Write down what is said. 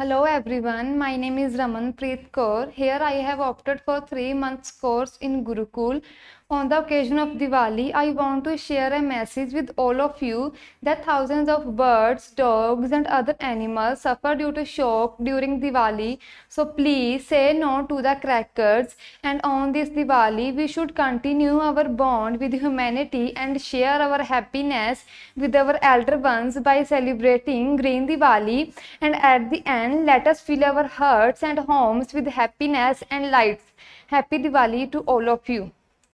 Hello everyone, my name is Raman Preet Kaur. Here I have opted for 3 months course in Gurukul on the occasion of Diwali, I want to share a message with all of you that thousands of birds, dogs and other animals suffer due to shock during Diwali. So please say no to the crackers and on this Diwali, we should continue our bond with humanity and share our happiness with our elder ones by celebrating Green Diwali and at the end, let us fill our hearts and homes with happiness and lights. Happy Diwali to all of you.